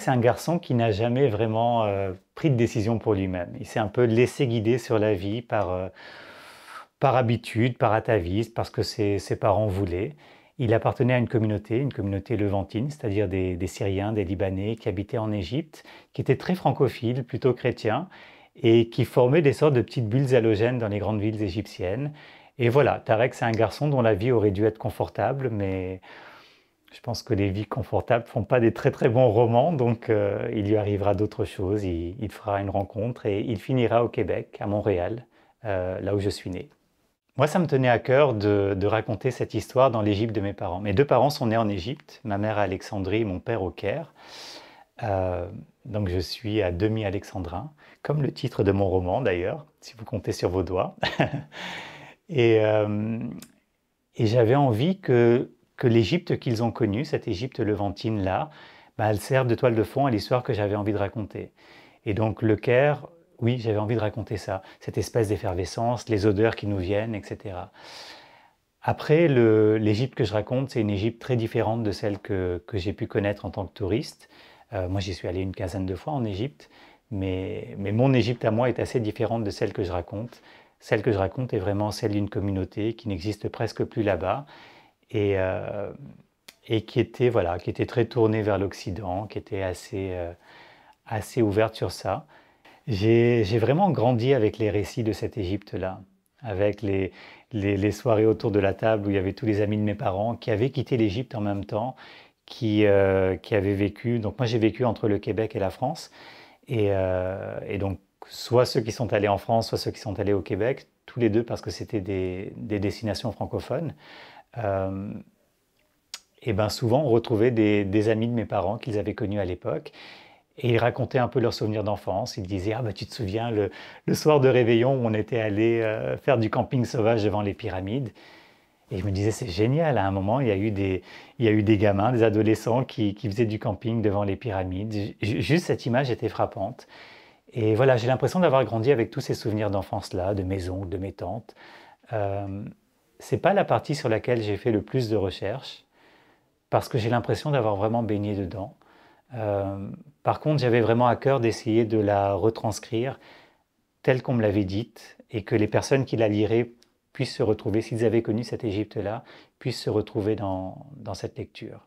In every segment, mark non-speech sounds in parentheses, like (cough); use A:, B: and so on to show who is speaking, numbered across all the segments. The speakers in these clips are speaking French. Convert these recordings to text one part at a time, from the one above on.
A: c'est un garçon qui n'a jamais vraiment euh, pris de décision pour lui-même. Il s'est un peu laissé guider sur la vie par, euh, par habitude, par atavisme, parce que ses, parents voulaient. Il appartenait à une communauté, une communauté levantine, c'est-à-dire des, des Syriens, des Libanais qui habitaient en Égypte, qui étaient très francophiles, plutôt chrétiens, et qui formaient des sortes de petites bulles halogènes dans les grandes villes égyptiennes. Et voilà, Tarek, c'est un garçon dont la vie aurait dû être confortable, mais je pense que les vies confortables font pas des très très bons romans, donc euh, il lui arrivera d'autres choses. Il, fera une rencontre et il finira au Québec, à Montréal, euh, là où je suis né. Moi, ça me tenait à cœur de, raconter cette histoire dans l'Égypte de mes parents. Mes deux parents sont nés en Égypte, ma mère à Alexandrie, mon père au Caire. Euh, donc je suis à demi alexandrin, comme le titre de mon roman d'ailleurs, si vous comptez sur vos doigts. (laughs) et, et j'avais envie que que l'Égypte qu'ils ont connue, cette Égypte levantine-là, bah, elle sert de toile de fond à l'histoire que j'avais envie de raconter. Et donc le Caire, oui, j'avais envie de raconter ça, cette espèce d'effervescence, les odeurs qui nous viennent, etc. Après, l'Égypte que je raconte, c'est une Égypte très différente de celle que, j'ai pu connaître en tant que touriste. Euh, moi, j'y suis allé une quinzaine de fois en Égypte, mais, mais mon Égypte à moi est assez différente de celle que je raconte. Celle que je raconte est vraiment celle d'une communauté qui n'existe presque plus là-bas et, euh, et qui, était, voilà, qui était très tournée vers l'Occident, qui était assez, euh, assez ouverte sur ça. J'ai vraiment grandi avec les récits de cette Égypte-là, avec les, les, soirées autour de la table où il y avait tous les amis de mes parents qui avaient quitté l'Égypte en même temps, qui, euh, qui avaient vécu. Donc moi j'ai vécu entre le Québec et la France. Et, et donc soit ceux qui sont allés en France, soit ceux qui sont allés au Québec, tous les deux parce que c'était des, des, destinations francophones. Euh, et ben souvent on retrouvait des, amis de mes parents qu'ils avaient connus à l'époque. Et ils racontaient un peu leurs souvenirs d'enfance. Ils disaient Ah, ben tu te souviens, le, soir de réveillon, on était allé euh, faire du camping sauvage devant les pyramides. Et je me disais C'est génial. À un moment, il y a eu des, il y a eu des gamins, des adolescents qui, faisaient du camping devant les pyramides. juste cette image était frappante. Et voilà, j'ai l'impression d'avoir grandi avec tous ces souvenirs d'enfance-là, de mes oncles, de mes tantes. Euh, c'est pas la partie sur laquelle j'ai fait le plus de recherches parce que j'ai l'impression d'avoir vraiment baigné dedans. Euh, par contre, j'avais vraiment à cœur d'essayer de la retranscrire telle qu'on me l'avait dite et que les personnes qui la liraient puissent se retrouver, s'ils avaient connu cette Égypte-là, puissent se retrouver dans, cette lecture.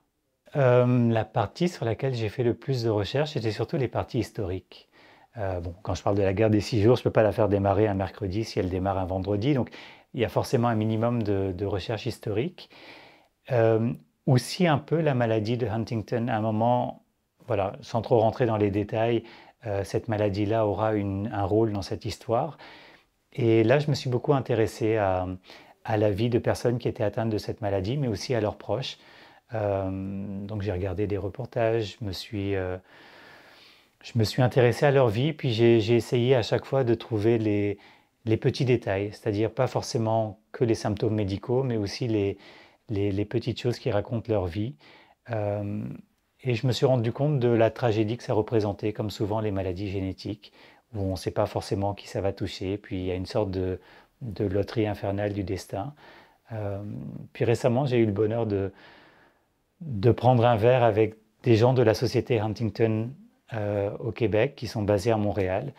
A: Euh, la partie sur laquelle j'ai fait le plus de recherches, c'était surtout les parties historiques. Euh, bon, quand je parle de la guerre des six jours, je ne peux pas la faire démarrer un mercredi si elle démarre un vendredi. Donc, il y a forcément un minimum de, recherche historique. Euh, aussi un peu la maladie de Huntington. À un moment, voilà, sans trop rentrer dans les détails, euh, cette maladie-là aura un rôle dans cette histoire. Et là, je me suis beaucoup intéressé à, la vie de personnes qui étaient atteintes de cette maladie, mais aussi à leurs proches. Euh, donc j'ai regardé des reportages, je me suis, je me suis intéressé à leur vie, puis j'ai essayé à chaque fois de trouver les, les petits détails, c'est-à-dire pas forcément que les symptômes médicaux, mais aussi les, petites choses qui racontent leur vie. Euh, et je me suis rendu compte de la tragédie que ça représentait, comme souvent les maladies génétiques, où on ne sait pas forcément qui ça va toucher, puis il y a une sorte de, loterie infernale du destin. Euh, puis récemment, j'ai eu le bonheur de, prendre un verre avec des gens de la société Huntington euh, au Québec, qui sont basés à Montréal,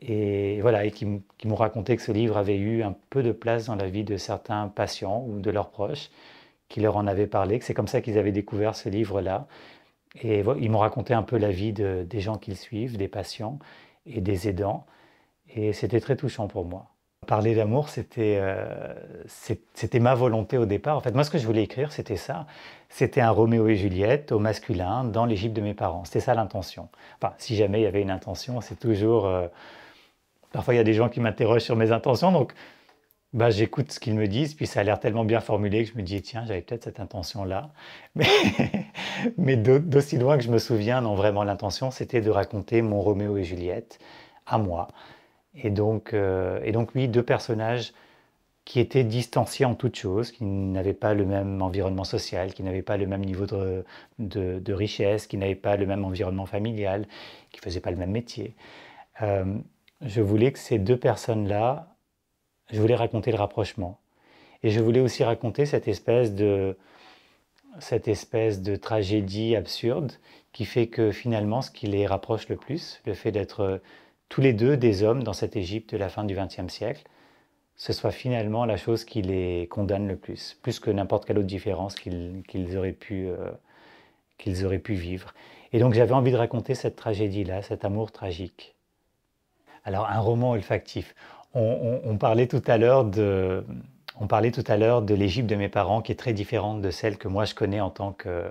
A: et voilà, et qui, m'ont raconté que ce livre avait eu un peu de place dans la vie de certains patients ou de leurs proches, qui leur en avaient parlé, que c'est comme ça qu'ils avaient découvert ce livre-là. Et ils m'ont raconté un peu la vie des gens qu'ils suivent, des patients et des aidants. Et c'était très touchant pour moi. Parler d'amour, c'était euh, c'était ma volonté au départ. En fait, moi, ce que je voulais écrire, c'était ça. C'était un Roméo et Juliette au masculin dans l'Égypte de mes parents. C'était ça l'intention. Enfin, si jamais il y avait une intention, c'est toujours... Euh, Parfois, il y a des gens qui m'interrogent sur mes intentions, donc bah, j'écoute ce qu'ils me disent, puis ça a l'air tellement bien formulé que je me dis, tiens, j'avais peut-être cette intention-là. (laughs) Mais, d'aussi loin que je me souviens, non, vraiment, l'intention, c'était de raconter mon Roméo et Juliette à moi. Et donc, euh, et donc oui, deux personnages qui étaient distanciés en toutes choses, qui n'avaient pas le même environnement social, qui n'avaient pas le même niveau de, de, richesse, qui n'avaient pas le même environnement familial, qui ne faisaient pas le même métier. Euh, je voulais que ces deux personnes-là, je voulais raconter le rapprochement. Et je voulais aussi raconter cette espèce de, cette espèce de tragédie absurde qui fait que finalement, ce qui les rapproche le plus, le fait d'être tous les deux des hommes dans cette Égypte de la fin du XXe siècle, ce soit finalement la chose qui les condamne le plus, plus que n'importe quelle autre différence qu'ils qu'ils auraient pu euh, vivre. Et donc j'avais envie de raconter cette tragédie-là, cet amour tragique. Alors, un roman olfactif. On, parlait tout à l'heure de, on de l'Égypte de mes parents, qui est très différente de celle que moi je connais en tant que,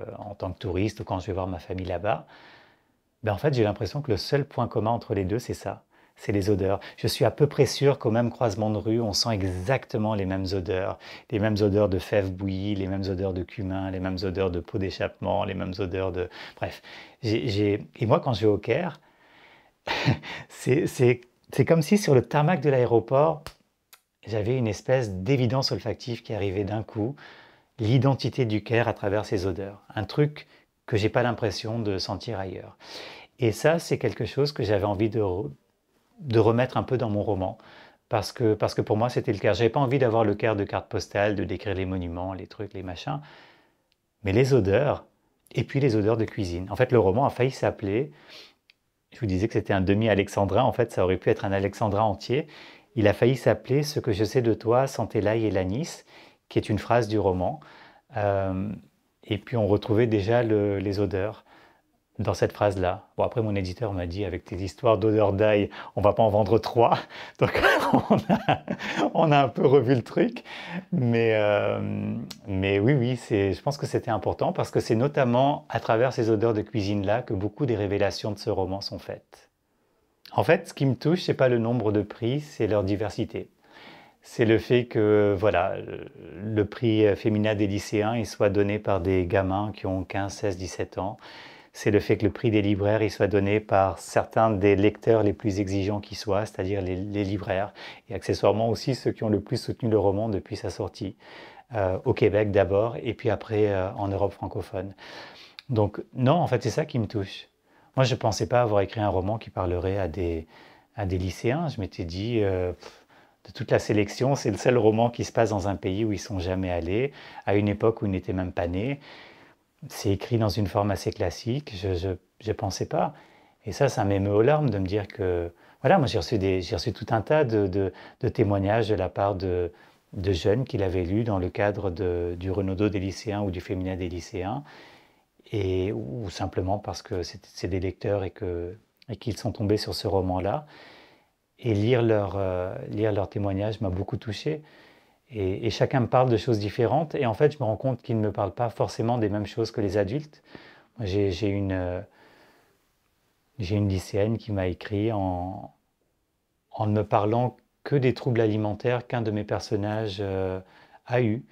A: touriste ou quand je vais voir ma famille là-bas. Ben, en fait, j'ai l'impression que le seul point commun entre les deux, c'est ça, c'est les odeurs. Je suis à peu près sûr qu'au même croisement de rue, on sent exactement les mêmes odeurs, les mêmes odeurs de fèves bouillies, les mêmes odeurs de cumin, les mêmes odeurs de peau d'échappement, les mêmes odeurs de... Bref, j'ai, et moi quand je vais au Caire, c'est comme si sur le tarmac de l'aéroport, j'avais une espèce d'évidence olfactive qui arrivait d'un coup, l'identité du Caire à travers ses odeurs, un truc que j'ai pas l'impression de sentir ailleurs. Et ça, c'est quelque chose que j'avais envie de, remettre un peu dans mon roman, parce que, parce que pour moi, c'était le Caire. J'avais pas envie d'avoir le Caire de carte postale, de décrire les monuments, les trucs, les machins, mais les odeurs, et puis les odeurs de cuisine. En fait, le roman a failli s'appeler je vous disais que c'était un demi-alexandrin, en fait ça aurait pu être un alexandrin entier. Il a failli s'appeler Ce que je sais de toi, l'ail et l'anis, qui est une phrase du roman. Euh, et puis on retrouvait déjà les odeurs dans cette phrase-là. Bon, après, mon éditeur m'a dit, avec tes histoires d'odeur d'ail, on va pas en vendre trois. (laughs) Donc, (laughs) on a, un peu revu le truc. Mais, euh, mais oui, oui, je pense que c'était important parce que c'est notamment à travers ces odeurs de cuisine-là que beaucoup des révélations de ce roman sont faites. En fait, ce qui me touche, c'est pas le nombre de prix, c'est leur diversité. C'est le fait que voilà, le prix féminin des lycéens il soit donné par des gamins qui ont 15, 16, 17 ans c'est le fait que le prix des libraires il soit donné par certains des lecteurs les plus exigeants qui soient, c'est-à-dire les, libraires, et accessoirement aussi ceux qui ont le plus soutenu le roman depuis sa sortie, euh, au Québec d'abord, et puis après euh, en Europe francophone. Donc non, en fait, c'est ça qui me touche. Moi, je ne pensais pas avoir écrit un roman qui parlerait à des, des lycéens. Je m'étais dit... Euh, de toute la sélection, c'est le seul roman qui se passe dans un pays où ils sont jamais allés, à une époque où ils n'étaient même pas nés c'est écrit dans une forme assez classique, je ne pensais pas. Et ça, ça m'émeut aux larmes de me dire que, voilà, moi j'ai reçu, reçu tout un tas de, témoignages de la part de, jeunes qui l'avaient lu dans le cadre du Renaudot des lycéens ou du Féminin des lycéens, ou simplement parce que c'est des lecteurs et qu'ils sont tombés sur ce roman-là. Et lire euh, leurs leur témoignage m'a beaucoup touché. Et, chacun me parle de choses différentes. Et en fait, je me rends compte qu'il ne me parle pas forcément des mêmes choses que les adultes. Euh, j'ai une, lycéenne qui m'a écrit en, ne me parlant que des troubles alimentaires qu'un de mes personnages euh, a eu.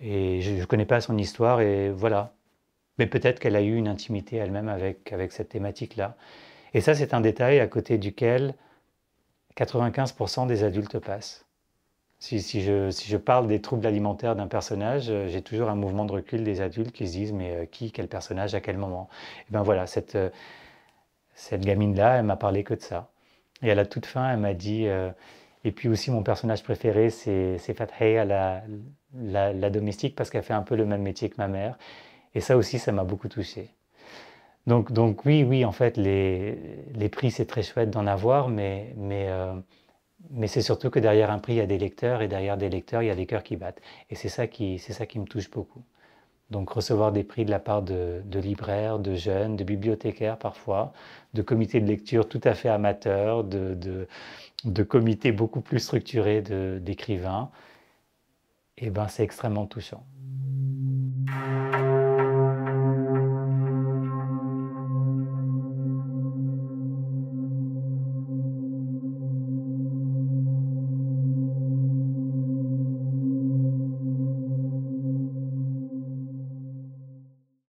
A: Et je ne connais pas son histoire, et voilà. Mais peut-être qu'elle a eu une intimité elle-même avec cette thématique-là. Et ça, c'est un détail à côté duquel 95% des adultes passent. Si, je, si, je, parle des troubles alimentaires d'un personnage, euh, j'ai toujours un mouvement de recul des adultes qui se disent mais euh, qui, quel personnage, à quel moment Et eh bien voilà, cette, euh, cette gamine-là, elle m'a parlé que de ça. Et à la toute fin, elle m'a dit, et puis aussi mon personnage préféré, c'est Fat la, la, domestique, parce qu'elle fait un peu le même métier que ma mère. Et ça aussi, ça m'a beaucoup touché. Donc, donc oui, oui, en fait, les, prix, c'est très chouette d'en avoir, mais, mais mais c'est surtout que derrière un prix, il y a des lecteurs, et derrière des lecteurs, il y a des cœurs qui battent. Et c'est ça qui, c'est ça qui me touche beaucoup. Donc recevoir des prix de la part de, libraires, de jeunes, de bibliothécaires parfois, de comités de lecture tout à fait amateurs, de, de, de comités beaucoup plus structurés d'écrivains, et eh ben c'est extrêmement touchant.